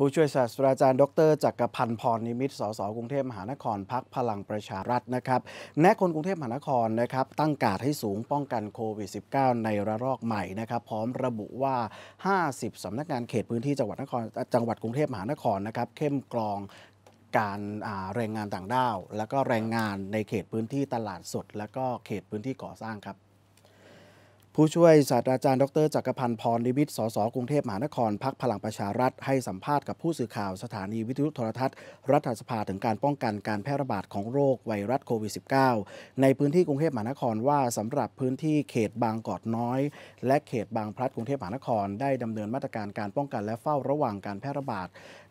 ผู้ช่วยศาสตราจารย์ดรจักรพันธ์พรนิมิตสสกรุงเทพมหานครพักพลังประชารัฐนะครับ แนะคนกรุงเทพมหานครนะครับตั้งกาดให้สูงป้องกันโควิด -19 ในระลอกใหม่นะครับ พร้อมระบุว่า 50สำนักงานเขตพื้นที่จังหวัดนครจังหวัดกรุงเทพมหานครนะครับเข้มกรองการแรงงานต่างด้าวและก็แรงงานในเขตพื้นที่ตลาดสด และก็เขตพื้นที่ก่อสร้างครับผู้ช่วยศาสตราจารย์ดรจักรพันธ์พรนิมิตสสกรุงเทพมหานครพักพลังประชารัฐ ให้สัมภาษณ์กับผู้สื่อข่าวสถานีวิทยุโทรทัศน์รัฐสภาถึงการป้องกันการแพร่ระบาดของโรคไวรัสโควิด -19 ในพื้นที่กรุงเทพมหานครว่าสำหรับพื้นที่เขตบางกอกน้อยและเขตบางพลัดกรุงเทพมหานครได้ดำเนินมาตรการการป้องกันและเฝ้าระวังการแพร่ระบาด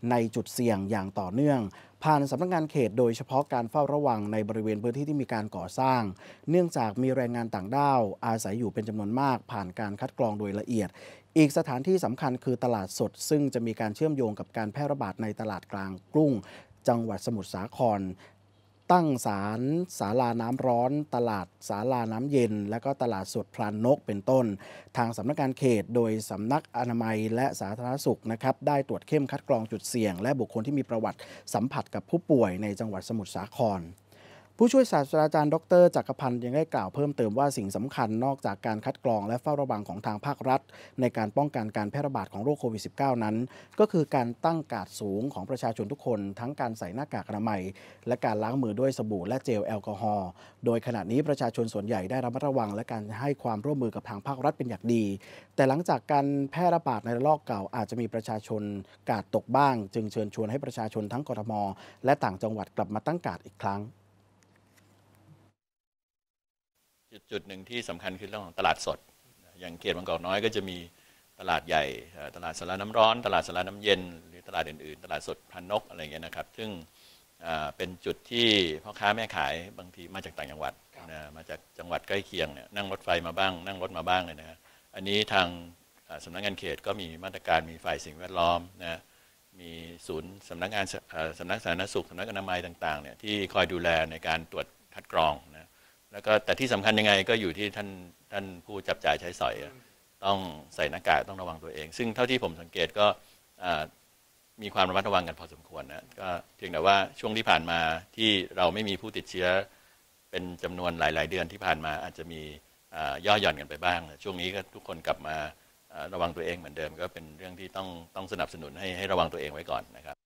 ในจุดเสี่ยงอย่างต่อเนื่องผ่านสำนักงานเขตโดยเฉพาะการเฝ้าระวังในบริเวณพื้นที่ที่มีการก่อสร้าง เนื่องจากมีแรงงานต่างด้าว อาศัยอยู่เป็นจำนวนมากผ่านการคัดกรองโดยละเอียด อีกสถานที่สำคัญคือตลาดสด ซึ่งจะมีการเชื่อมโยงกับการแพร่ระบาดในตลาดกลางกรุงจังหวัดสมุทรสาครตั้งศาลสาลาน้ำร้อน ตลาดสาลาน้ำเย็น และก็ตลาดสดพลานนกเป็นต้น ทางสำนักงานเขตโดยสำนักอนามัยและสาธารณสุขนะครับได้ตรวจเข้มคัดกรองจุดเสี่ยง และบุคคลที่มีประวัติสัมผัสกับผู้ป่วยในจังหวัดสมุทรสาครผู้ช่วยศาสตราจารย์ดรจักรพันธ์ยังได้กล่าวเพิ่มเติมว่าสิ่งสำคัญนอกจากการคัดกรองและเฝ้าระวังของทางภาครัฐในการป้องกันการแพร่ระบาดของโรคโควิด -19 นั้น ก็คือการตั้งกาดสูงของประชาชนทุกคน ทั้งการใส่หน้ากากอนามัยและการล้างมือด้วยสบู่และเจลแอลกอฮอล์โดยขณะนี้ประชาชนส่วนใหญ่ได้ระมัดระวังและการให้ความร่วมมือกับทางภาครัฐเป็นอย่างดี แต่หลังจากการแพร่ระบาดในระลอกเก่าอาจจะมีประชาชนกาดตกบ้าง จึงเชิญชวนให้ประชาชนทั้งกรทม และต่างจังหวัดกลับมาตั้งกาดอีกครั้งจุดหนึ่งที่สำคัญคือเรื่องของตลาดสด อย่างเขตบางกอกน้อยก็จะมีตลาดใหญ่ ตลาดสาระน้ำร้อน ตลาดสาระน้ำเย็น หรือตลาดอื่นๆ ตลาดสดพันนกอะไรเงี้ยนะครับ ซึ่งเป็นจุดที่พ่อค้าแม่ขายบางทีมาจากต่างจังหวัดนะมาจากจังหวัดใกล้เคียงเนี่ยนั่งรถไฟมาบ้าง นั่งรถมาบ้างเลยนะอันนี้ทางสำนักงานเขตก็มีมาตรการ มีฝ่ายสิ่งแวดล้อมนะมีศูนย์สำนักงานสำนักสาธารณสุขสำนักอนามัยต่างๆเนี่ยที่คอยดูแลในการตรวจคัดกรองก็แต่ที่สำคัญยังไงก็อยู่ที่ท่านท่านผู้จับจ่ายใช้สอย ต้องใส่หน้ากากต้องระวังตัวเอง ซึ่งเท่าที่ผมสังเกตก็มีความระมัดระวังกันพอสมควรนะก็เพียงแต่ว่าช่วงที่ผ่านมาที่เราไม่มีผู้ติดเชื้อ เป็นจำนวนหลาย ๆ เดือนที่ผ่านมาอาจจะมีย่อหย่อนกันไปบ้าง ช่วงนี้ก็ทุกคนกลับมาระวังตัวเองเหมือนเดิม ก็เป็นเรื่องที่ต้องต้องสนับสนุนให้ให้ระวังตัวเองไว้ก่อนนะครับ